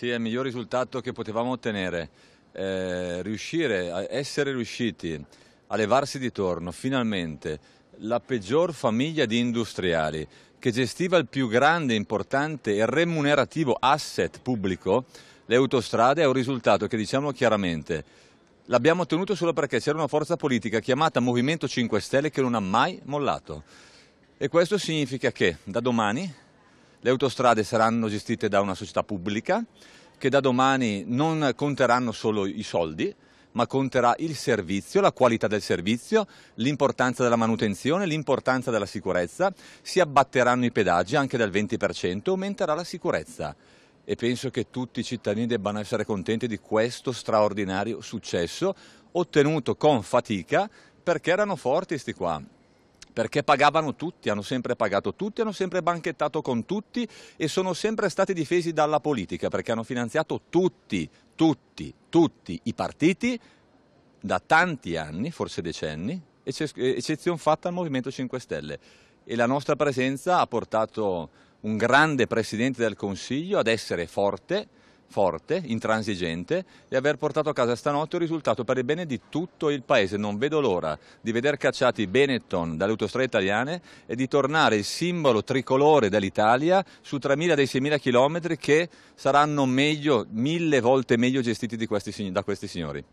Sì, è il miglior risultato che potevamo ottenere. Eh, riuscire a essere riusciti a levarsi di torno finalmente la peggior famiglia di industriali che gestiva il più grande, importante e remunerativo asset pubblico, le autostrade, è un risultato che diciamo chiaramente l'abbiamo ottenuto solo perché c'era una forza politica chiamata Movimento 5 Stelle che non ha mai mollato. E questo significa che da domani le autostrade saranno gestite da una società pubblica che da domani non conteranno solo i soldi, ma conterà il servizio, la qualità del servizio, l'importanza della manutenzione, l'importanza della sicurezza, si abbatteranno i pedaggi anche del 20%, aumenterà la sicurezza e penso che tutti i cittadini debbano essere contenti di questo straordinario successo ottenuto con fatica perché erano forti sti qua perché pagavano tutti, hanno sempre pagato tutti, hanno sempre banchettato con tutti e sono sempre stati difesi dalla politica perché hanno finanziato tutti, tutti, tutti i partiti da tanti anni, forse decenni, eccezione fatta al Movimento 5 Stelle. E la nostra presenza ha portato un grande Presidente del Consiglio ad essere forte, forte, intransigente e aver portato a casa stanotte un risultato per il bene di tutto il paese. Non vedo l'ora di veder cacciati Benetton dalle autostrade italiane e di tornare il simbolo tricolore dell'Italia su 3.000 dei 6.000 chilometri che saranno meglio, mille volte meglio gestiti questi, da questi signori.